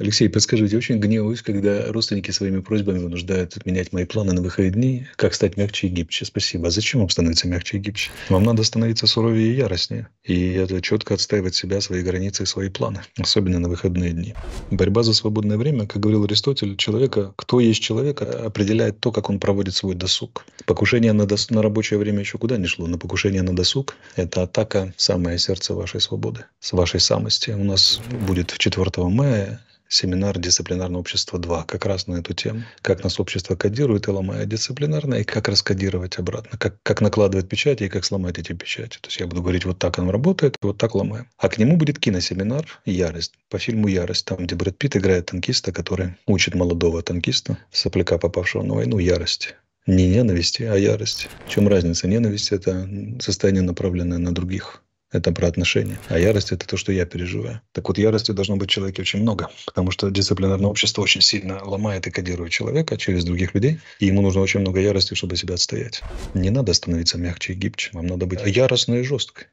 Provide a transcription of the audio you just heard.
Алексей, подскажите, очень гневаюсь, когда родственники своими просьбами вынуждают менять мои планы на выходные. Как стать мягче и гибче? Спасибо. А зачем вам становиться мягче и гибче? Вам надо становиться суровее и яростнее. И это четко отстаивать себя, свои границы и свои планы. Особенно на выходные дни. Борьба за свободное время, как говорил Аристотель, человека, кто есть человека, определяет то, как он проводит свой досуг. Покушение на, дос... на рабочее время еще куда не шло, но покушение на досуг – это атака в самое сердце вашей свободы, с вашей самости. У нас будет 4 мая семинар «Дисциплинарное общество-2» как раз на эту тему. Как нас общество кодирует и ломает дисциплинарное, и как раскодировать обратно, как, как накладывать печати и как сломать эти печати. То есть я буду говорить, вот так оно работает, вот так ломаем. А к нему будет киносеминар «Ярость» по фильму «Ярость», там, где Брэд Питт играет танкиста, который учит молодого танкиста, сопляка, попавшего на войну, Ярости, не ненависти, а ярости. В чем разница? Ненависть – это состояние, направленное на других это про отношения. А ярость – это то, что я переживаю. Так вот, ярости должно быть в человеке очень много, потому что дисциплинарное общество очень сильно ломает и кодирует человека через других людей, и ему нужно очень много ярости, чтобы себя отстоять. Не надо становиться мягче и гибче, вам надо быть яростной и жесткой.